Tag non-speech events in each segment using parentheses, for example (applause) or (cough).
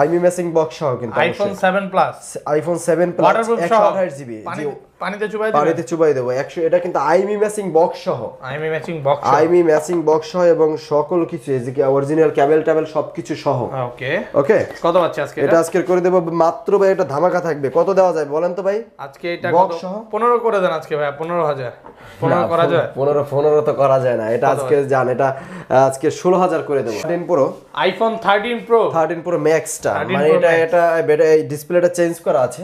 আইমি messing box সহ কিন্তু iPhone 7 plus iPhone 7 plus 128 GB পানিতে চুবাই পানিতে চুবাই দেব 100 এটা কিন্তু আইমি ম্যাচিং বক্স সহ IMEI matching box IMEI matching box সহ এবং সকল কিছু এই যে কি অরিজিনাল ক্যাবেল টাবেল সবকিছু সহ ওকে ওকে কত আছে আজকে এটা আজকে করে দেব মাত্র ভাই এটা ধামাকা থাকবে কত দেওয়া যায় বলেন তো ভাই আজকে এটা কত 15 করে দেন আজকে ভাই 15000 15 করা যায় 15 15 তো করা যায় না এটা আজকে জান এটা আজকে হাজার করে দেব 10 pro iPhone thirteen pro thirteen pro ম্যাক্সটা মানে এটা এটা এই ডিসপ্লেটা চেঞ্জ করা আছে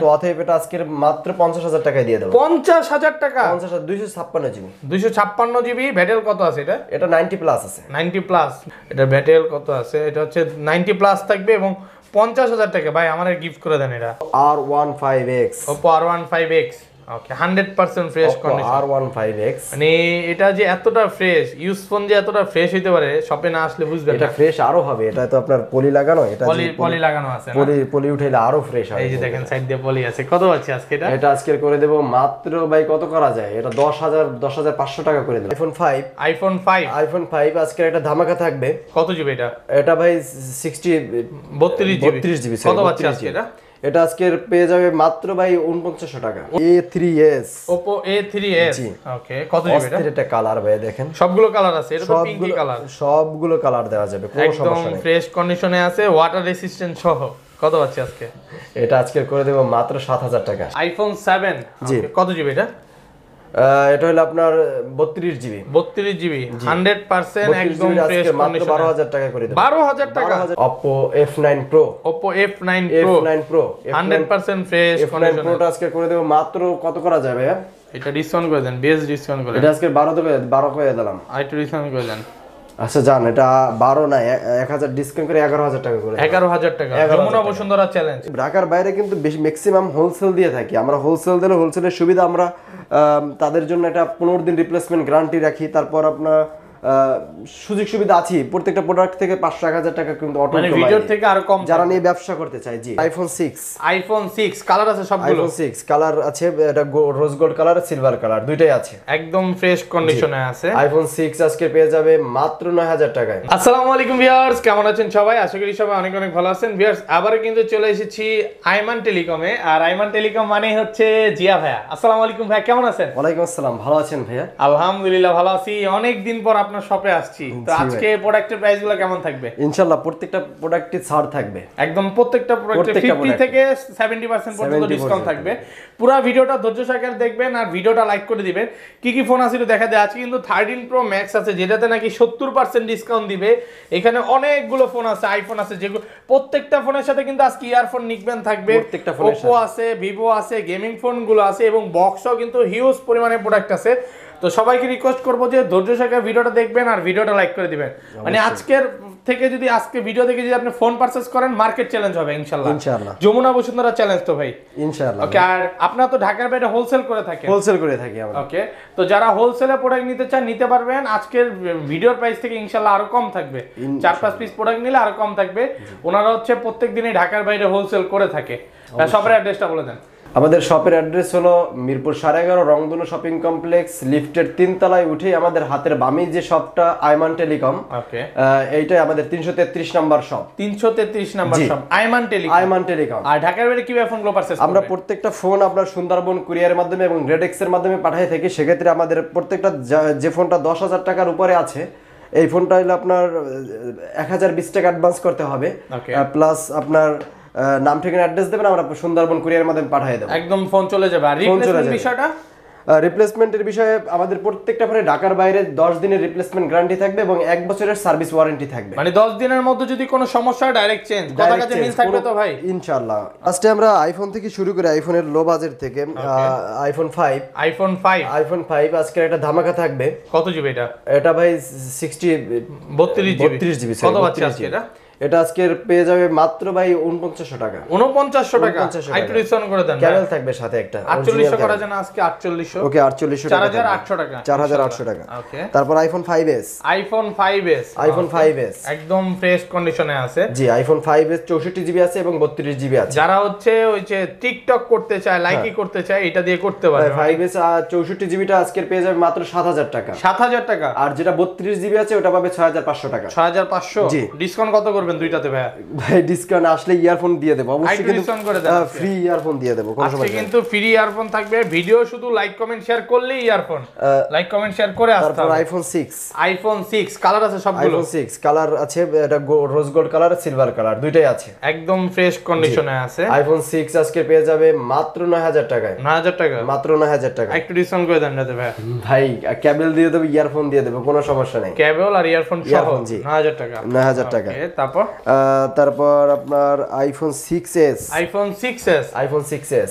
তো অতএব এটা আজকের মাত্র 50 হাজার টাকায় দিয়ে দেবো পঞ্চাশ হাজার টাকা পঞ্চাশ হাজার দুইশো ছাপ্পান্ন জিবি দুইশো ছাপ্পান্ন জিবি ভ্যাটেল কত আছে এটা এটা নাইনটি প্লাস আছে নাইনটি প্লাস এটা ভ্যাটেল কত আছে এটা হচ্ছে নাইনটি প্লাস থাকবে এবং পঞ্চাশ হাজার টাকা ভাই আমার গিফট করে দেন এটা R one five X Oppo R one five X okay 100% fresh মানে এটা যে এতটা ফ্রেশ ইউজ ফোন যে এতটা ফ্রেশ হতে পারে শপে না আসলে বুঝবেন এটা ফ্রেশ আরো হবে এটা তো আপনার পলি লাগানো এটা পলি পলি লাগানো আছে পলি পলি উঠাইলে আরো ফ্রেশ হবে এই যে দেখেন সাইড দিয়ে পলি আছে কত আছে আজকে এটা এটা আজকে করে দেব মাত্র ভাই কত করা যায় এটা দশ দশ হাজার হাজার পাঁচশো টাকা করে দেব iPhone five iPhone five iPhone five আজকে একটা ধামাকা থাকবে কত জিবি এটা এটা ভাই সিক্সটি 32 জিবি 32 জিবি কত আছে আজকে এটা এটা আজকের পেয়ে যাবে মাত্র ভাই উনপঞ্চাশশো টাকা A three S Oppo A three S okay কত অস্থির একটা কালার ভাই দেখেন সবগুলো কালার আছে এটা সবগুলো কালার সবগুলো কালার দেওয়া যাবে কোনো সমস্যা নেই ফ্রেশ কন্ডিশনে আছে ওয়াটার রেসিস্ট্যান্ট সহ কত আছে আজকে এটা আজকে করে দেবো মাত্র সাত হাজার টাকা আইফোন সেভেন জি কত জিবি এটা এটা হলো আপনার 32 জিবি 32 জিবি 100% একদম ফ্রেশ মাত্র 12000 টাকা করে দেব 12000 টাকা Oppo F9 Pro Oppo F9 Pro F9 Pro 100% fresh F9 Pro আজকে করে দেব মাত্র কত করা যাবে এটা ডিসকাউন্ট করে দেন বেস ডিসকাউন্ট করে এটা আজকে 12 দেবে 12 করে দিলাম আর একটু ডিসকাউন্ট করে দেন আচ্ছা জান এটা 12 না 1000 ডিসকাউন্ট করে 11000 টাকা করে 11000 টাকা যমুনা বসুন্ধরা চ্যালেঞ্জ ঢাকার বাইরে কিন্তু বেশি ম্যাক্সিমাম হোলসেল দিয়ে থাকি আমরা হোলসেল দিলে হোলসেলের সুবিধা আমরা তাদের জন্য একটা পনেরো দিন রিপ্লেসমেন্ট গ্যারান্টি রাখি তারপর আপনার সুযোগ সুবিধা আছে প্রত্যেকটা প্রোডাক্ট থেকে পাঁচশো এক হাজার টাকা কিন্তু অটো মানে ভিডিওর থেকে আরো কম যারা নিয়ে ব্যবসা করতে চাই জি iPhone six iPhone six colour আছে সব আইফোন সিক্স কালার আছে এটা rose gold colour silver colour দুইটাই আছে একদম ফ্রেশ কন্ডিশনে আছে আইফোন সিক্স আজকে পেয়ে যাবে মাত্র নয় হাজার টাকায় আসসালামু আলাইকুম ভিউয়ার্স কেমন আছেন সবাই আশা করি সবাই অনেক অনেক ভালো আছেন ভিউয়ার্স আবার কিন্তু চলে এসেছি আইমান টেলিকমে আর আইমান টেলিকম মানে হচ্ছে জিয়া ভাইয়া আসসালামু আলাইকুম ভাইয়া কেমন আছেন ওয়ালাইকুম আসসালাম ভালো আছেন ভাইয়া আলহামদুলিল্লাহ ভালো আছি অনেকদিন দিন পর আপনার শপে আসছি তো আজকে প্রোডাক্টের প্রাইস গুলো কেমন থাকবে ইনশাআল্লাহ প্রত্যেকটা প্রোডাক্টে ছাড় থাকবে একদম প্রত্যেকটা প্রোডাক্টে 50 থেকে 70% পর্যন্ত ডিসকাউন্ট থাকবে পুরো ভিডিওটা ধৈর্য সহকারে দেখবেন আর ভিডিওটা লাইক করে দিবেন কি কি ফোন আছে দেখা দেয় আজকে কিন্তু 13 প্রো ম্যাক্স আছে যেটাতে নাকি 70% ডিসকাউন্ট দিবে এখানে অনেকগুলো ফোন আছে আইফোন আছে যেগুলো প্রত্যেকটা ফোনের সাথে কিন্তু আজকে ইয়ারফোন নিকবেন থাকবে প্রত্যেকটা ফোনের সাথে Oppo আছে Vivo আছে গেমিং ফোনগুলো আছে এবং বক্সও কিন্তু হিউজ পরিমাণে প্রোডাক্ট আছে তো সবাইকে রিকোয়েস্ট করবো যে ধৈর্য সহকারে ভিডিওটা দেখবেন আর ভিডিওটা লাইক করে দিবেন মানে আজকের থেকে যদি আজকে ভিডিও দেখে যদি আপনি ফোন পারচেস করেন মার্কেট চ্যালেঞ্জ হবে ইনশাআল্লাহ ইনশাআল্লাহ যমুনা বসুন্ধরা চ্যালেঞ্জ তো ভাই ইনশাআল্লাহ ওকে আর আপনারা তো ঢাকার বাইরে হোলসেল করে থাকেন হোলসেল করে থাকি আমরা ওকে তো যারা হোলসেলে প্রোডাক্ট নিতে চান নিতে পারবেন আজকের ভিডিওর প্রাইস থেকে ইনশাআল্লাহ আরো কম থাকবে চার পাঁচ পিস প্রোডাক্ট নিলে আরো কম থাকবে ওনারা হচ্ছে প্রত্যেক দিনই ঢাকার বাইরে হোলসেল করে থাকে সবার অ্যাড্রেসটা বলে দেন আমাদের শপের অ্যাড্রেস হলো মিরপুর সাড়ে এগারো রংদুলো শপিং কমপ্লেক্স লিফটের তিনতলায় উঠে আমাদের হাতের বামে যে শপটা আয়মান টেলিকম এইটাই আমাদের তিনশো তেত্রিশ নাম্বার শপ তিনশো তেত্রিশ number shop Ayman telecom Ayman telecom আর ঢাকার বাইরে কিভাবে গুলো পারছে আমরা প্রত্যেকটা ফোন আপনার সুন্দরবন কুরিয়ারের মাধ্যমে এবং গ্রেডেক্স এর মাধ্যমে পাঠিয়ে থাকি সেক্ষেত্রে আমাদের প্রত্যেকটা যে ফোনটা দশ হাজার টাকার উপরে আছে এই ফোনটা হলে আপনার এক হাজার বিশ টাকা অ্যাডভান্স করতে হবে প্লাস আপনার নাম ঠিকানা অ্যাড্রেস দেবেন আমরা সুন্দরবন কুরিয়ার মাধ্যমে পাঠিয়ে দেবো একদম ফোন চলে যাবে আর বিষয়টা রিপ্লেসমেন্টের বিষয়ে আমাদের প্রত্যেকটা ফোনে ঢাকার বাইরে দশ দিনের রিপ্লেসমেন্ট গ্যারান্টি থাকবে এবং এক বছরের সার্ভিস ওয়ারেন্টি থাকবে মানে দশ দিনের মধ্যে যদি কোনো সমস্যা হয় ডাইরেক্ট চেঞ্জ কথা কাছে মিল থাকবে তো ভাই ইনশাআল্লাহ আজকে আমরা আইফোন থেকে শুরু করে আইফোনের লো বাজেট থেকে iPhone five iPhone five iPhone five আজকের একটা ধামাকা থাকবে কত জিবি এটা এটা ভাই সিক্সটি বত্রিশ জিবি বত্রিশ জিবি কত বাচ্চা আছে এটা এটা আজকে পেয়ে যাবে মাত্র ভাই 4900 টাকা 4900 টাকা আইটু ডিসকাউন্ট করে দেন ক্যারেল থাকবে সাথে একটা 4800 করা জানা আজকে 4800 ওকে 4800 4800 টাকা 4800 টাকা ওকে তারপর iPhone 5s iPhone 5s iPhone 5s একদম ফ্রেশ কন্ডিশনে আছে জি আইফোন 5s 64 জিবি আছে এবং 32 জিবি আছে যারা হচ্ছে ওই যে টিকটক করতে চায় লাইকি হ্যাঁ। করতে চায় এটা দিয়ে করতে পারে 5s 64 জিবিটা আজকে পেয়ে যাবে মাত্র 7000 টাকা 7000 টাকা আর যেটা 32 জিবি আছে ওটা পাবে 6500 টাকা 6500 জি ডিসকাউন্ট কত করবে করবেন দুইটাতে ভাই ভাই ডিসকাউন্ট আসলে ইয়ারফোন দিয়ে দেব অবশ্যই কিন্তু ফ্রি ইয়ারফোন দিয়ে দেব কোনো সমস্যা কিন্তু ফ্রি ইয়ারফোন থাকবে ভিডিও শুধু লাইক কমেন্ট শেয়ার করলেই ইয়ারফোন লাইক কমেন্ট শেয়ার করে আসতে তারপর আইফোন 6 আইফোন 6 কালার আছে সবগুলো আইফোন 6 কালার আছে এটা rose gold colour silver colour দুইটাই আছে একদম ফ্রেশ কন্ডিশনে আছে আইফোন 6 আজকে পেয়ে যাবে মাত্র 9000 টাকায় 9000 টাকা মাত্র 9000 টাকা একটু ডিসকাউন্ট করে দেন দাদা ভাই ভাই কেবল দিয়ে দেব ইয়ারফোন দিয়ে দেব কোনো সমস্যা নেই কেবল আর ইয়ারফোন সহ 9000 টাকা 9000 টাকা তারপর তারপর আপনার iPhone 6s iPhone 6s iPhone 6s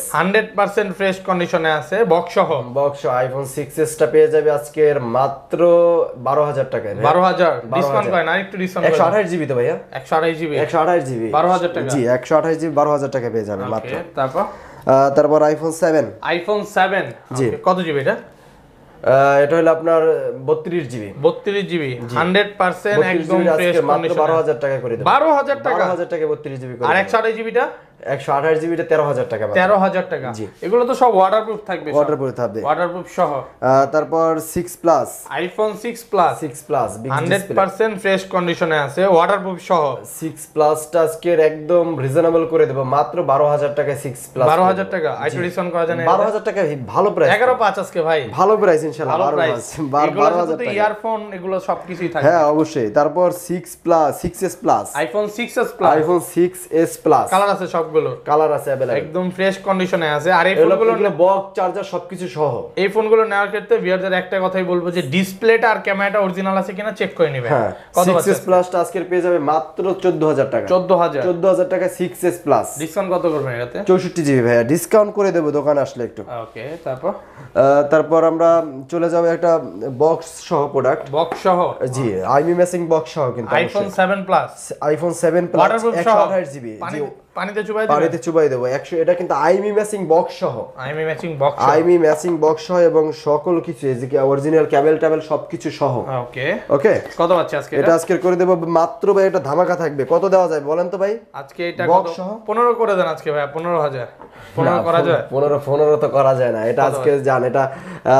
100% fresh কন্ডিশনে আছে বক্স সহ বক্স আইফোন 6s টা পেয়ে যাবে আজকের মাত্র 12000 টাকায় 12000 ডিসকাউন্ট না একটু ডিসকাউন্ট 128 জিবি তো ভাইয়া 128 জিবি 128 জিবি 12000 টাকা জি 128 জিবি 12000 টাকা পেয়ে যাবেন মাত্র তারপর তারপর আইফোন 7 আইফোন 7 জি কত জিবি এটা এটা হলো আপনার 32 জিবি 32 জিবি 100% একদম ফ্রেশ মাত্র 12000 টাকা করে দেব 12000 টাকা 12000 টাকা 32 জিবি করে আর 128 জিবিটা একশো আঠাশ জিবিটা তেরো হাজার টাকা তেরো হাজার টাকা জি এগুলো তো সব ওয়াটারপ্রুফ থাকবে ওয়াটারপ্রুফ থাকবে ওয়াটারপ্রুফ সহ তারপর six plus iPhone six plus six plus hundred percent fresh কন্ডিশনে আছে ওয়াটারপ্রুফ সহ সিক্স প্লাসটা আজকের একদম রিজনেবল করে দেবো মাত্র বারো হাজার টাকা সিক্স প্লাস বারো হাজার টাকা আইটি করা যায় বারো হাজার টাকা ভালো প্রাইস এগারো পাঁচ আজকে ভাই ভালো প্রাইস ইনশাল্লাহ ভালো প্রাইস বারো হাজার টাকা ইয়ারফোন এগুলো সব থাকে হ্যাঁ অবশ্যই তারপর six plus six S plus iPhone six S plus iPhone six S plus colour আছে সব সবগুলো কালার আছে अवेलेबल একদম ফ্রেশ কন্ডিশনে আছে আর এই ফোনগুলো চার্জার সবকিছু সহ এই ফোনগুলো নেওয়ার ক্ষেত্রে ভিউয়ারদের একটা কথাই বলবো যে ডিসপ্লেটা আর ক্যামেরাটা অরিজিনাল আছে কিনা চেক করে নেবেন হ্যাঁ, কত 6s প্লাস আজকের পেয়ে যাবে মাত্র 14000 টাকা 14000 14000 টাকা 6s প্লাস ডিসকাউন্ট কত করবেন এটাতে 64 জিবি ভাইয়া ডিসকাউন্ট করে দেব দোকানে আসলে একটু ওকে তারপর তারপর আমরা চলে যাব একটা বক্স সহ প্রোডাক্ট বক্স সহ জি আইমি মেসিং বক্স সহ কিন্তু iPhone 7 plus iPhone 7 plus 128 GB পানিতে চুবাই দেব পানিতে চুবাই দেব 100 এটা কিন্তু আইমি ম্যাচিং বক্স সহ IMEI matching box IMEI matching box সহ এবং সকল কিছু এই যে কি অরিজিনাল কেবল টেবল সবকিছু সহ ওকে ওকে কত আজকে এটা আজকে করে দেব মাত্র ভাই এটা ধামাকা থাকবে কত দেওয়া যায় বলেন তো ভাই আজকে এটা 15 করে দেন আজকে ভাই 15000 15 করা যায় 15 15 তো করা যায় না এটা আজকে জান এটা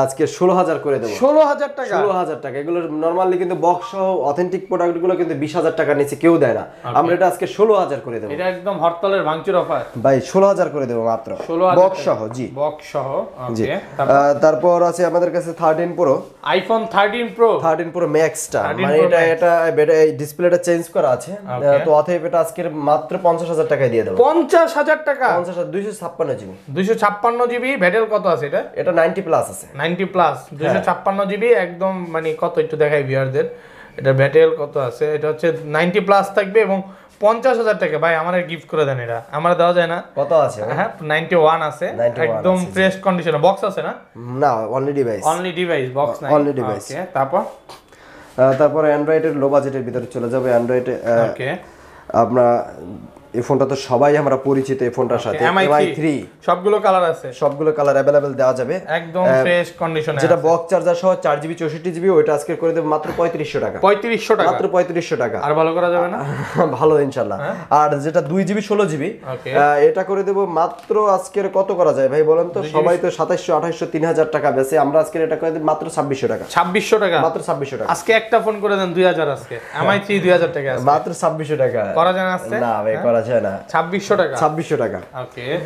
আজকে 16000 করে দেব 16000 টাকা 16000 টাকা এগুলো নরমালি কিন্তু বক্স সহ অথেন্টিক গুলো কিন্তু 20000 টাকা নিচে কেউ দেয় না আমরা এটা আজকে 16000 করে দেব এটা একদম হট বাকতালের ভাঙচুর অফার ভাই ষোলো হাজার করে দেবো মাত্র বক্স সহ জি বক্স সহ জি তারপর আছে আমাদের কাছে thirteen pro iPhone thirteen pro thirteen pro ম্যাক্সটা মানে এটা এটা ডিসপ্লেটা চেঞ্জ করা আছে তো অতএব এটা আজকের মাত্র পঞ্চাশ হাজার টাকায় দিয়ে দেবো পঞ্চাশ হাজার টাকা পঞ্চাশ দুইশো ছাপ্পান্ন জিবি দুইশো ছাপ্পান্ন জিবি ভ্যাটেল কত আছে এটা এটা নাইনটি প্লাস আছে নাইনটি হ্যাঁ। প্লাস দুইশো ছাপ্পান্ন জিবি একদম মানে কত একটু দেখাই ভিউয়ারদের এটা ব্যাটেল কত আছে এটা হচ্ছে নাইনটি প্লাস থাকবে এবং পঞ্চাশ হাজার টাকা ভাই আমার গিফট করে দেন এটা আমার দেওয়া যায় না কত আছে হ্যাঁ নাইনটি ওয়ান আছে একদম ফ্রেশ কন্ডিশন বক্স আছে না না only device only device box নাই অনলি ডিভাইস তারপর তারপরে অ্যান্ড্রয়েডের লো বাজেটের ভিতরে চলে যাবে অ্যান্ড্রয়েড ওকে আপনার এই ফোনটা তো সবাই আমরা পরিচিত এই ফোনটার সাথে এমআই 3 সবগুলো কালার আছে সবগুলো কালার अवेलेबल দেওয়া যাবে একদম ফ্রেশ কন্ডিশনে যেটা বক্স চার্জার সহ 4 জিবি 64 জিবি ওইটা আজকে করে দেব মাত্র 3500 টাকা 3500 টাকা মাত্র 3500 টাকা আর ভালো করা যাবে না (laughs) ভালো ইনশাআল্লাহ হ্যাঁ? আর যেটা 2 জিবি 16 জিবি এটা করে দেব মাত্র আজকের কত করা যায় ভাই বলেন তো সবাই তো 2700 2800 3000 টাকা বেচে আমরা আজকে এটা করে দেব মাত্র 2600 টাকা 2600 টাকা মাত্র 2600 টাকা আজকে একটা ফোন করে দেন 2000 আজকে এমআই 3 2000 টাকা আছে মাত্র 2600 টাকা করা যায় না না ভাই করা আচ্ছা, না ছাব্বিশশো টাকা ছাব্বিশশো টাকা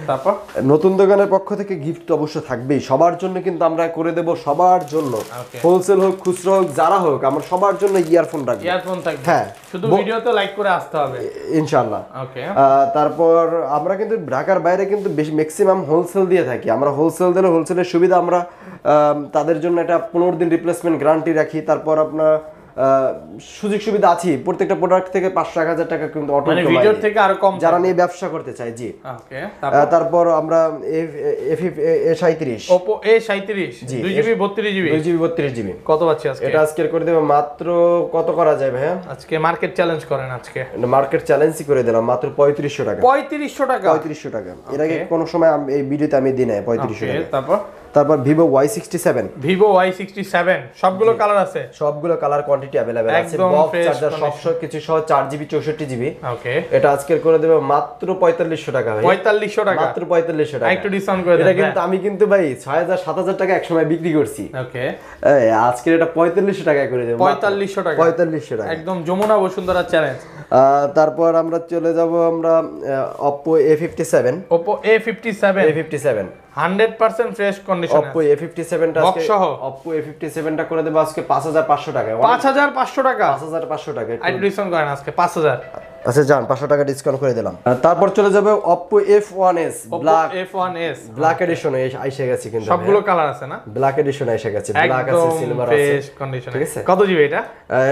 তারপর নতুন দোকানের পক্ষ থেকে গিফট অবশ্য থাকবেই সবার জন্য কিন্তু আমরা করে দেব সবার জন্য হোলসেল হোক খুচরো হোক যারা হোক সবার জন্য ইয়ারফোন রাখবো ইয়ারফোন থাকবে হ্যাঁ শুধু লাইক করে আসতে হবে ইনশাআল্লাহ তারপর আমরা কিন্তু ঢাকার বাইরে কিন্তু বেশি ম্যাক্সিমাম হোলসেল দিয়ে থাকি আমরা হোলসেল দিলে হোলসেলের সুবিধা আমরা তাদের জন্য একটা পনেরো দিন রিপ্লেসমেন্ট গ্যারান্টি রাখি তারপর আপনার সুযোগ সুবিধা আছে প্রত্যেকটা প্রোডাক্ট থেকে পাঁচশো এক হাজার টাকা কিন্তু অটো মানে ভিডিওর থেকে আরো কম যারা নিয়ে ব্যবসা করতে চাই জি তারপর আমরা এ সাঁত্রিশ ওপো এ সাঁত্রিশ জি দুই জিবি বত্রিশ জিবি দুই জিবি বত্রিশ জিবি কত আজকে এটা আজকের করে দেবে মাত্র কত করা যায় হ্যাঁ আজকে মার্কেট চ্যালেঞ্জ করেন আজকে মার্কেট চ্যালেঞ্জই করে দিলাম মাত্র পঁয়ত্রিশশো টাকা পঁয়ত্রিশশো টাকা পঁয়ত্রিশশো টাকা এর আগে কোনো সময় এই ভিডিওতে আমি দিই না পঁয়ত্রিশশো টাকা তারপর তারপর Vivo Y sixty seven Vivo Y sixty seven সবগুলো কালার আছে সবগুলো কালার কোয়ান্টিটি অ্যাভেলেবেল আছে চার্জার সব কিছু সহ চার জিবি চৌষট্টি জিবি এটা আজকের করে দেবে মাত্র পঁয়তাল্লিশশো টাকা পঁয়তাল্লিশশো টাকা মাত্র পঁয়তাল্লিশশো টাকা একটু ডিসকাউন্ট করে এটা কিন্তু হ্যাঁ। আমি কিন্তু ভাই ছয় হাজার সাত হাজার টাকা একসময় বিক্রি করছি ওকে আজকের এটা পঁয়তাল্লিশশো টাকা করে দেবো পঁয়তাল্লিশশো টাকা পঁয়তাল্লিশশো টাকা একদম যমুনা বসুন্ধরা চ্যালেঞ্জ তারপর আমরা চলে যাব আমরা Oppo A fifty seven Oppo A fifty seven A fifty seven 100% fresh condition Oppo A57 টা আজকে Oppo A57 টা করে দেব আজকে 5500 টাকায় 5500 টাকা 5500 টাকা একটু ডিসকাউন্ট করেন আজকে 5000 আচ্ছা যান 500 টাকা ডিসকাউন্ট করে দিলাম তারপর চলে যাবে Oppo F1s one S black F one black edition এসে গেছে কিন্তু সবগুলো কালার হ্যাঁ। আছে না ব্ল্যাক এডিশন এসে গেছে ব্ল্যাক আছে সিলভার আছে কন্ডিশন ঠিক আছে কত জিবি এটা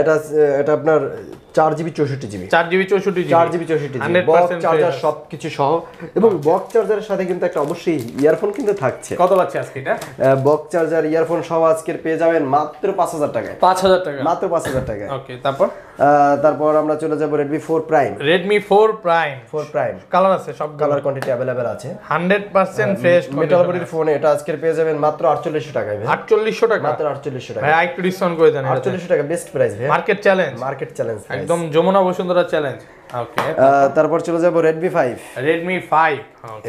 এটা এটা আপনার 4 GB 64 GB 4 GB 64 GB 4 GB 64 GB box charger সব কিছু সহ এবং বক্স আচ্ছা। চার্জারের সাথে কিন্তু একটা অবশ্যই ইয়ারফোন কিন্তু থাকছে কত পাচ্ছে আজকে এটা বক্স চার্জার ইয়ারফোন সহ আজকের পেয়ে যাবেন মাত্র 5000 টাকায় 5000 টাকা মাত্র 5000 হাজার টাকায় ওকে তারপর তারপর আমরা চলে যাব Redmi 4 prime prime Redmi four prime four prime colour আছে সব কালার কোয়ান্টিটি অ্যাভেলেবেল আছে হান্ড্রেড পার্সেন্ট ফ্রেশ মেটালবডির ফোন এটা আজকের পেয়ে যাবেন মাত্র আটচল্লিশশো টাকায় আটচল্লিশশো টাকা মাত্র আটচল্লিশশো টাকা ভাই একটু ডিসকাউন্ট করে দেন আটচল্লিশশো টাকা best price market challenge market challenge একদম যমুনা বসুন্ধরা চ্যালেঞ্জ তারপর চলে যাবো Redmi five Redmi five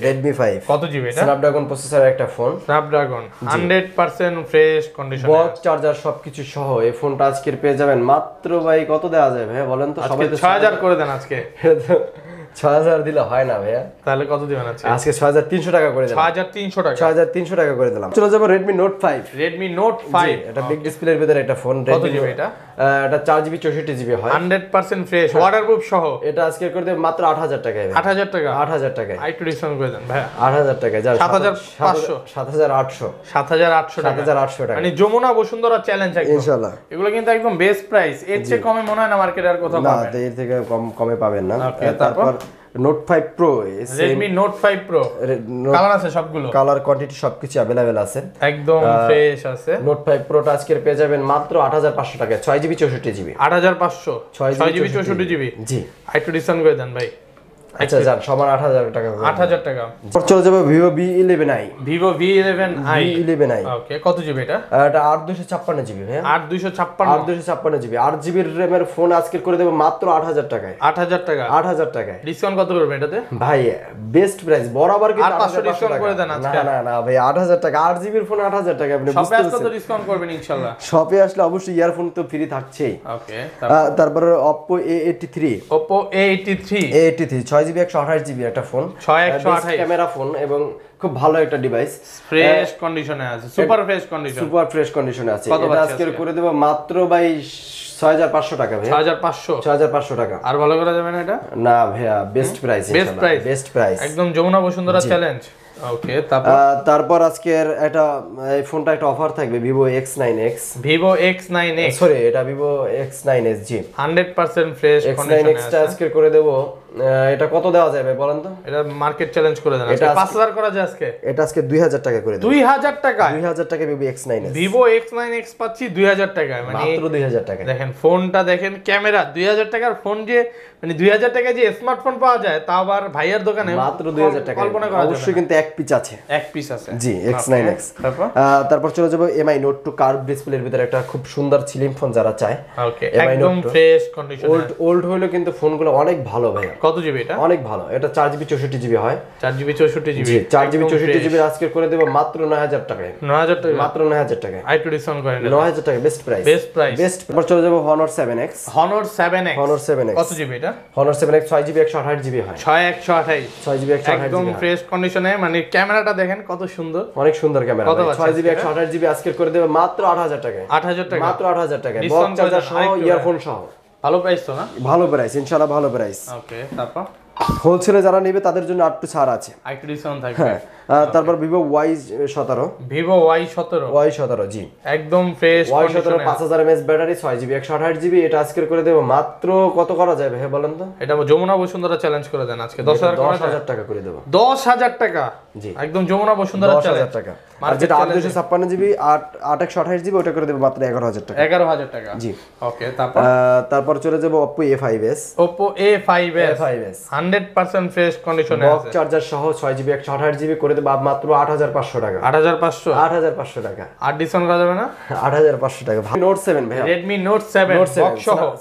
Redmi five কত জিবি এটা স্ন্যাপড্রাগন প্রসেসরের একটা phone Snapdragon hundred percent fresh condition box charger সবকিছু সহ এই ফোনটা আজকের পেয়ে যাবেন মাত্র ভাই কত দেওয়া যায় ভাই বলেন তো সবাই ছয় হাজার করে দেন আজকে (laughs) ছয় হাজার দিলে হয় না ভাইয়া তাহলে কত দিবেন আজকে আজকে ছয় হাজার তিনশো টাকা করে ছয় হাজার তিনশো টাকা ছয় হাজার তিনশো টাকা করে দিলাম চলে যাবো Redmi note five Redmi note five এটা বিগ ডিসপ্লের ভিতরে একটা ফোন কত জিবি এটা এটা চার জিবি চৌষট্টি জিবি হয় ফ্রেশ হ্যাঁ। সহ এটা আজকে করে মাত্র আট হাজার টাকায় আট হাজার টাকা আট হাজার টাকায় আরেকটু ডিসকাউন্ট করে দেন ভাই আট হাজার টাকায় যা সাত হাজার পাঁচশো সাত হাজার আটশো সাত হাজার আটশো সাত হাজার আটশো টাকা মানে যমুনা বসুন্ধরা চ্যালেঞ্জ ইনশাল্লাহ এগুলো কিন্তু একদম বেস্ট প্রাইস এর চেয়ে কমে মনে হয় না মার্কেটে আর কোথাও না এর থেকে কম কমে পাবেন না তারপর note five pro Redmi note five pro colour আছে সবগুলো কালার কোয়ান্টিটি সবকিছু অ্যাভেলেবেল আছে একদম ফ্রেশ আছে নোট ফাইভ প্রো টা আজকে পেয়ে যাবেন মাত্র আট হাজার পাঁচশো টাকা ছয় জিবি চৌষট্টি জিবি আট হাজার পাঁচশো ছয় জিবি চৌষট্টি জিবি জি আরেকটু ডিসকাউন্ট করে দেন ভাই আচ্ছা, শপে আসলে অবশ্যই ইয়ারফোন তো ফ্রি থাকছেই ওকে তারপরে Oppo eighty three A83 three ছয় জিবি একশো আঠাশ জিবি একটা ফোন ক্যামেরা ফোন এবং খুব ভালো একটা ডিভাইস ফ্রেশ কন্ডিশনে আছে super fresh condition super fresh কন্ডিশনে আছে আজকে করে দেবো মাত্র ভাই ছয় হাজার পাঁচশো টাকা হাজার পাঁচশো ছয় হাজার পাঁচশো টাকা আর ভালো করা যাবে না এটা না ভাইয়া best price best price best price একদম যমুনা বসুন্ধরা চ্যালেঞ্জ ওকে তারপর আজকের এটা এই ফোনটা একটা অফার থাকবে Vivo X nine X Vivo X nine X sorry এটা Vivo X nine S G hundred percent fresh X nine X টা আজকের করে দেবো এটা কত দেওয়া যাবে বলেন তো এটা মার্কেট চ্যালেঞ্জ করে দেন এটা পাঁচ হাজার করা যায় আজকে এটা আজকে দুই হাজার টাকা করে দুই হাজার টাকা দুই হাজার টাকা Vivo X nine Vivo X nine X পাচ্ছি দুই হাজার টাকায় মানে মাত্র দুই হাজার টাকা দেখেন ফোনটা দেখেন ক্যামেরা দুই হাজার টাকার ফোন যে মানে দুই হাজার টাকায় যে স্মার্টফোন পাওয়া যায় তা আবার ভাইয়ার দোকানে মাত্র দুই হাজার টাকা কল্পনা করা অবশ্যই কিন্তু এক পিস আছে এক পিস আছে জি এক্স নাইন এক্স তারপর চলে যাবো এমআই নোট টু কার্ভ ডিসপ্লের ভিতরে একটা খুব সুন্দর স্লিম ফোন যারা চায় ওকে একদম ফ্রেশ কন্ডিশন ওল্ড ওল্ড হলো কিন্তু ফোনগুলো অনেক ভালো ভাই কত জিবি এটা অনেক ভালো এটা চার জিবি চৌষট্টি জিবি হয় চার জিবি চৌষট্টি জিবি চার জিবি চৌষট্টি জিবি আজকে করে দেবো মাত্র নয় হাজার টাকায় নয় হাজার টাকা মাত্র নয় হাজার টাকায় আই টু ডিসকাউন্ট করে নয় হাজার টাকা best price best price best তারপর চলে যাবো Honor seven X Honor seven X Honor seven X কত জিবি এটা হনর সেভেন এক্স ছয় জিবি একশো আঠাশ জিবি হয় ছয় একশো আঠাশ ছয় জিবি একশো একদম ফ্রেশ কন্ডিশনে মানে মানে ক্যামেরাটা দেখেন কত সুন্দর অনেক সুন্দর ক্যামেরা ছয় জিবি একশো আঠাশ জিবি আজকের করে দেবে মাত্র আট হাজার টাকায় আট হাজার টাকা মাত্র আট হাজার টাকায় সহ ইয়ারফোন সহ ভালো প্রাইস তো না ভালো প্রাইস ইনশাআল্লাহ ভালো প্রাইস ওকে তারপর হোলসেলে যারা নেবে তাদের জন্য টু ছাড় আছে আরেকটু ডিসকাউন্ট থাকবে হ্যাঁ। তারপর ভিভো ওয়াই সতেরো ভিভো ওয়াই সতেরো ওয়াই সতেরো জি একদম ফ্রেশ ওয়াই সতেরো পাঁচ হাজার এমএস ব্যাটারি ছয় জিবি একশো আঠাশ জিবি এটা আজকের করে দেবো মাত্র কত করা যাবে হ্যাঁ বলেন তো এটা যমুনা বসুন্ধরা চ্যালেঞ্জ করে দেন আজকে দশ হাজার দশ হাজার টাকা করে দেবো দশ হাজার টাকা জি একদম যমুনা বসুন্ধরা দশ হাজার টাকা আর যেটা আট দুশো ছাপ্পান্ন জিবি আট আট একশো আঠাশ জিবি ওটা করে দেবো মাত্র এগারো হাজার টাকা এগারো হাজার টাকা জি ওকে তারপর তারপর চলে যাবো Oppo A five S Oppo A five S five S hundred percent fresh কন্ডিশনে চার্জার সহ ছয় জিবি একশো আঠাশ জিবি করে এটা মাত্র আট হাজার পাঁচশো টাকা আট হাজার পাঁচশো আট হাজার পাঁচশো টাকা আর ডিসকাউন্ট করা যাবে না আট হাজার পাঁচশো টাকা নোট সেভেন ভাই Redmi note seven note seven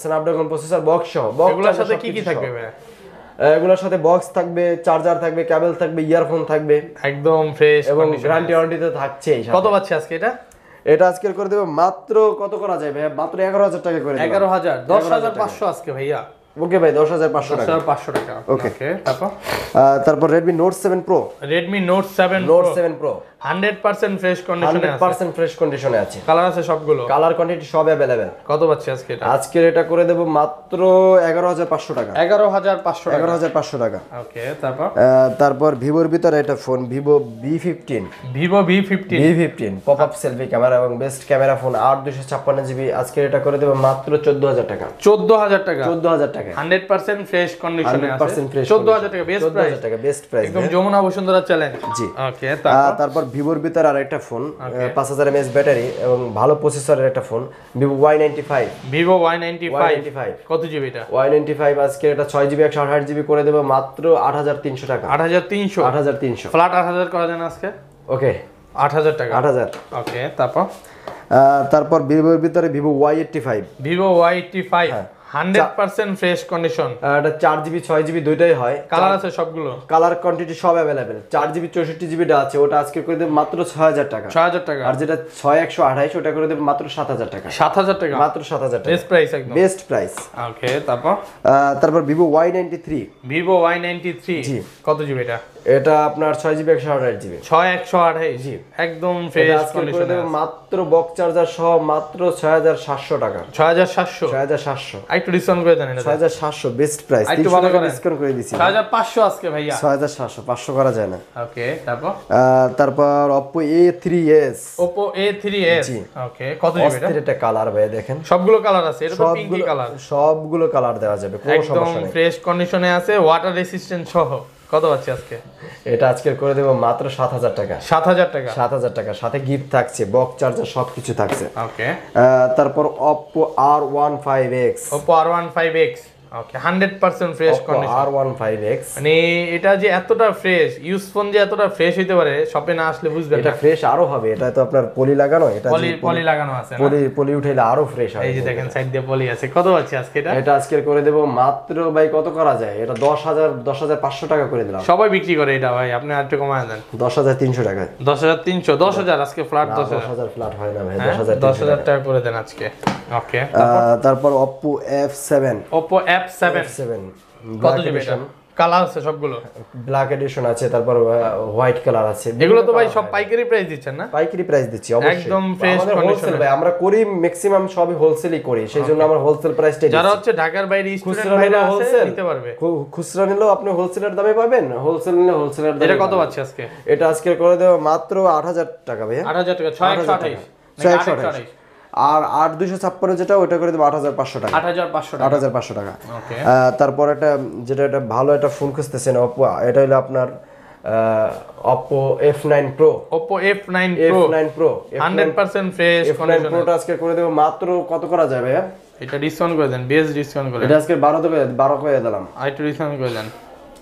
Snapdragon processor box সহ বক্সগুলোর সাথে কি কি থাকবে এগুলোর সাথে বক্স থাকবে চার্জার থাকবে কেবল থাকবে ইয়ারফোন থাকবে একদম ফ্রেশ এবং গ্যারান্টি ওয়ারেন্টি তো থাকছেই কত পাচ্ছে আজকে এটা এটা আজকে করে দেবে মাত্র কত করা যায় ভাইয়া মাত্র এগারো হাজার টাকা করে এগারো হাজার দশ হাজার পাঁচশো আজকে ভাইয়া ওকে ভাই 10500 টাকা 10500 টাকা ওকে তারপর তারপর Redmi Note 7 Pro Redmi Note 7 Note 7 Pro তারপর ভিভোর ভিতরে এটা phone Vivo fifteen Vivo fifteen pop up selfie camera এবং বেস্ট ক্যামেরা ফোন ছাপ্পান্ন জিবি আজকে এটা করে দেবো মাত্র হাজার টাকা হাজার টাকা হাজার টাকা পার্সেন্ট ফ্রেশ কন্ডিশনে চোদ্দ হাজার টাকা বেস্ট প্রাইস টাকা best price Jamuna Bashundhara challenge জি ওকে তারপর ভিভোর ভিতরে আর একটা ফোন পাঁচ হাজার এমএস ব্যাটারি এবং ভালো প্রসেসরের একটা phone Vivo Y ninety five Vivo Y ninety five কত জিবি এটা ওয়াই নাইনটি ফাইভ আজকে এটা ছয় জিবি একশো আঠাশ জিবি করে দেবো মাত্র আট হাজার তিনশো টাকা আট হাজার তিনশো আট হাজার তিনশো ফ্ল্যাট আট হাজার করা যায় আজকে ওকে আট হাজার টাকা আট হাজার ওকে তারপর তারপর ভিভোর ভিতরে Vivo Y eighty five Vivo Y eighty five হ্যাঁ 100% ফ্রেশ কন্ডিশন এটা 4GB 6GB দুইটাই হয় কালার আছে সবগুলো কালার কোয়ান্টিটি সব अवेलेबल মাত্র 6000 চার্জার 6000 মাত্র ছয় হাজার সাতশো টাকা ছয় হাজার সাতশো বেস্ট প্রাইস একদম একটু ডিসকাউন্ট করে দেন 6700 বেস্ট প্রাইস একটু ভালো ডিসকাউন্ট করে দিছি 6500 আজকে ভাইয়া 6700 500 করা যায় না ওকে তারপর তারপর Oppo A3s Oppo A3s ওকে কত যাবে এটা এটা কালার ভাই দেখেন সবগুলো কালার আছে এটা তো পিঙ্কি কালার সবগুলো কালার দেওয়া যাবে কোনো সমস্যা নেই ফ্রেশ কন্ডিশনে আছে ওয়াটার রেসিস্ট্যান্ট সহ কত পাচ্ছি আজকে এটা আজকে করে দেবো মাত্র সাত হাজার টাকা সাত হাজার টাকা সাত হাজার টাকা সাথে গিফট থাকছে বক চার্জার সব কিছু থাকছে ওকে তারপর Oppo R one five X Oppo R one five X okay 100% fresh condition R15X মানে এটা যে এতটা ফ্রেশ ইউজ ফোন যে এতটা ফ্রেশ হতে পারে শপে না আসলে বুঝবে এটা ফ্রেশ আরো হবে এটা তো আপনার পলি লাগানো এটা পলি পলি লাগানো আছে পলি পলি উঠাইলে আরো ফ্রেশ হবে এই যে দেখেন সাইড দিয়ে পলি আছে কত আছে আজকে এটা এটা আজকে করে দেব মাত্র ভাই কত করা যায় এটা দশ দশ হাজার হাজার পাঁচশো টাকা করে দিলাম সবাই বিক্রি করে এটা ভাই আপনি আর একটু কমায় দেন 10300 টাকা দশ হাজার আজকে ফ্ল্যাট দশ হাজার ফ্ল্যাট হয় না ভাই 10000 হ্যাঁ? 10000 টাকা করে দেন আজকে ওকে তারপর F seven Oppo F F কত জিবি কালার আছে সবগুলো ব্ল্যাক এডিশন আছে তারপর হোয়াইট কালার আছে এগুলো তো ভাই সব পাইকারি প্রাইস দিচ্ছেন না পাইকারি প্রাইস দিচ্ছি অবশ্যই একদম ফ্রেশ হোলসেল ভাই আমরা করি ম্যাক্সিমাম সবই হোলসেলই করি সেই জন্য আমরা হোলসেল প্রাইসটাই যারা হচ্ছে ঢাকার বাইরে স্টুডেন্ট ভাইরা হোলসেল নিতে পারবে খুচরা নিলেও আপনি হোলসেলের দামে পাবেন হোলসেল নিলে হোলসেলের দামে এটা কত পাচ্ছে আজকে এটা আজকে করে দেব মাত্র 8000 টাকা ভাই 8000 টাকা 6128 6128 আর আট দুইশো ছাপ্পান্ন যেটা ওইটা করে দেবো আট হাজার পাঁচশো টাকা আট হাজার পাঁচশো আট হাজার পাঁচশো টাকা তারপর একটা যেটা একটা ভালো একটা ফোন খুঁজতেছেন অপো এটা হলো আপনার Oppo F nine pro Oppo F nine F nine pro hundred percent fresh F nine প্রোটা আজকে করে দেবো মাত্র কত করা যাবে এটা ডিসকাউন্ট করে দেন বেশ ডিসকাউন্ট করে এটা আজকে বারো দেবে বারো করে দিলাম আর একটু ডিসকাউন্ট করে দেন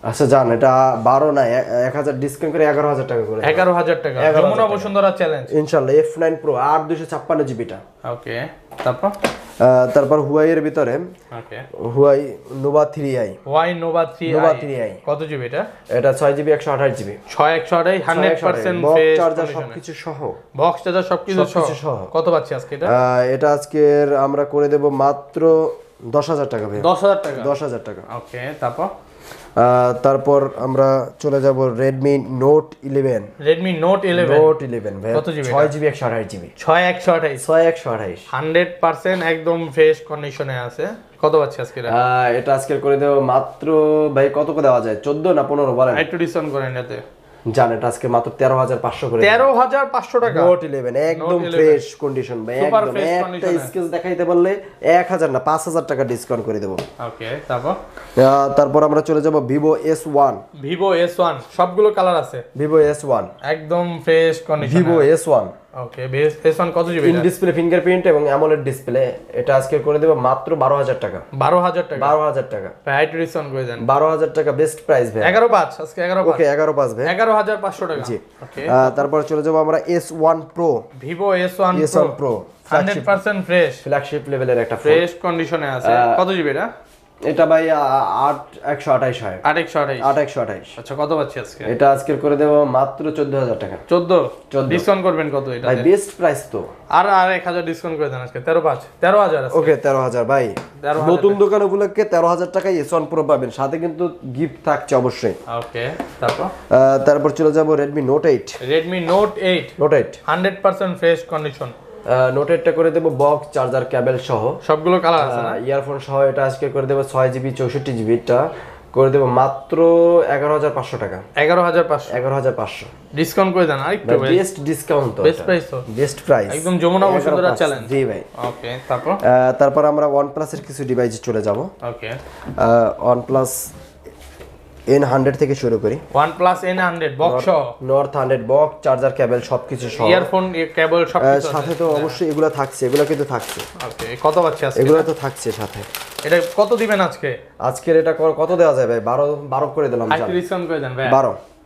আচ্ছা জান এটা বারো না এক হাজার ডিসকাউন্ট করে এগারো হাজার টাকা করে এগারো হাজার টাকা যমুনা বসুন্ধরা চ্যালেঞ্জ ইনশাল্লাহ এফ নাইন প্রো আর দুশো ছাপ্পান্ন জিবিটা ওকে তারপর তারপর ভিতরে Huawei nova three i Huawei nova three nova three i কত জিবি এটা এটা ছয় জিবি একশো আঠাশ জিবি ছয় একশো আঠাশ হান্ড্রেড পার্সেন্ট বক্স চার্জার সবকিছু সহ বক্স চার্জার সবকিছু সহ কত পাচ্ছি আজকে এটা এটা আজকের আমরা করে দেব মাত্র দশ হাজার টাকা দশ হাজার টাকা দশ হাজার টাকা ওকে তারপর তারপর আমরা চলে যাব Redmi note eleven Redmi note eleven note eleven কত জিবি ছয় জিবি 128 জিবি ছয় একশো আঠাশ ছয় একশো হান্ড্রেড পার্সেন্ট একদম ফ্রেশ কন্ডিশনে আছে কত পাচ্ছি আজকে এটা আজকে করে দেব মাত্র ভাই কত করে দেওয়া যায় চোদ্দ না পনেরো বলেন একটু ডিসকাউন্ট করেন এতে জানেন আজকে মাত্র তেরো হাজার পাঁচশো করে তেরো হাজার পাঁচশো টাকা নোট ইলেভেন একদম ফ্রেশ কন্ডিশন একদম একটা স্কেচ দেখাইতে পারলে এক হাজার না পাঁচ হাজার টাকা ডিসকাউন্ট করে দেবো ওকে তারপর আমরা চলে যাব Vivo S one Vivo S one সবগুলো কালার আছে ভিভো এস ওয়ান একদম fresh Vivo S one okay base one কত জিবি ইন ডিসপ্লে ফিঙ্গারপ্রিন্ট এবং অ্যামোলেড ডিসপ্লে এটা আজকে করে দেব মাত্র 12000 টাকা 12000 টাকা 12000 টাকা ভাই রিসন করে দেন 12000 টাকা বেস্ট প্রাইস ভাই 115 আজকে 115 ওকে 115 ভাই 11500 টাকা জি ওকে তারপর চলে যাব আমরা S1 Pro Vivo S1 Pro S1 Pro 100% fresh flagship লেভেলের একটা ফ্রেশ কন্ডিশনে আছে কত জিবি এটা এটা ভাই আট একশো আঠাশ হয় আট একশো আঠাশ আট একশো আঠাশ আচ্ছা কত পাচ্ছি আজকে এটা আজকের করে দেবো মাত্র চোদ্দ হাজার টাকা চোদ্দ ডিসকাউন্ট করবেন কত এটা বেস্ট প্রাইস তো আর আর এক হাজার ডিসকাউন্ট করে দেন আজকে তেরো পাঁচ তেরো হাজার ওকে তেরো হাজার ভাই নতুন দোকান উপলক্ষে তেরো হাজার টাকায় এস প্রো পাবেন সাথে কিন্তু গিফট থাকছে অবশ্যই ওকে তারপর তারপর চলে যাবো Redmi note eight Redmi note eight note eight hundred percent fresh condition নোটেটটা করে দেবো বক্স চার্জার ক্যাবেল সহ সবগুলো কালার আছে ইয়ারফোন সহ এটা আজকে করে দেবো ছয় জিবি চৌষট্টি জিবিটা করে দেবো মাত্র এগারো হাজার পাঁচশো টাকা এগারো হাজার পাঁচশো এগারো হাজার পাঁচশো ডিসকাউন্ট করে দেন আরেকটু বেস্ট ডিসকাউন্ট তো বেস্ট প্রাইস তো বেস্ট প্রাইস একদম যমুনা বসুন্ধরা চ্যালেঞ্জ জি ভাই ওকে তারপর তারপর আমরা ওয়ানপ্লাসের কিছু ডিভাইস চলে যাব ওকে ওয়ানপ্লাস এন হান্ড্রেড থেকে শুরু করি one plus N hundred box north hundred box charger cable সবকিছু সব ইয়ারফোন কেবল সব সাথে তো হ্যাঁ। অবশ্যই এগুলো থাকছে এগুলো কিন্তু থাকছে ওকে কত পাচ্ছে আজকে এগুলো তো থাকছে সাথে এটা কত দিবেন আজকে আজকের এটা কত দেওয়া যায় ভাই বারো বারো করে দিলাম বারো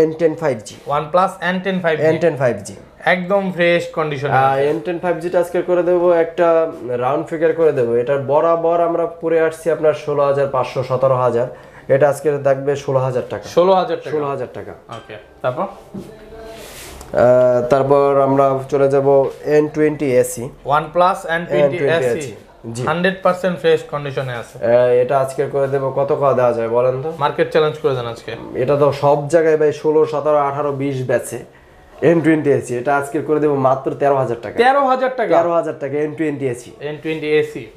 N ten five G one plus ten five N ten five G একদম fresh condition N ten five জিটা আজকে করে দেবো একটা রাউন্ড ফিগার করে দেবো এটা বরাবর আমরা পরে আসছি আপনার ষোলো হাজার পাঁচশো সতেরো হাজার এটা আজকে দেখবে ষোলো হাজার টাকা ষোলো হাজার ষোলো হাজার টাকা ওকে তারপর তারপর আমরা চলে যাব N twenty SE one plus N twenty SE hundred percent fresh কন্ডিশনে আছে এটা আজকে করে দেবো কত করে দেওয়া যায় বলেন তো মার্কেট চ্যালেঞ্জ করে দেন আজকে এটা তো সব জায়গায় ভাই ষোলো সতেরো আঠারো বিশ ব্যাচে এন টোয়েন্টি এসি এটা আজকে করে দেবো মাত্র তেরো হাজার টাকা তেরো হাজার টাকা তেরো হাজার টাকা N twenty SE N twenty AC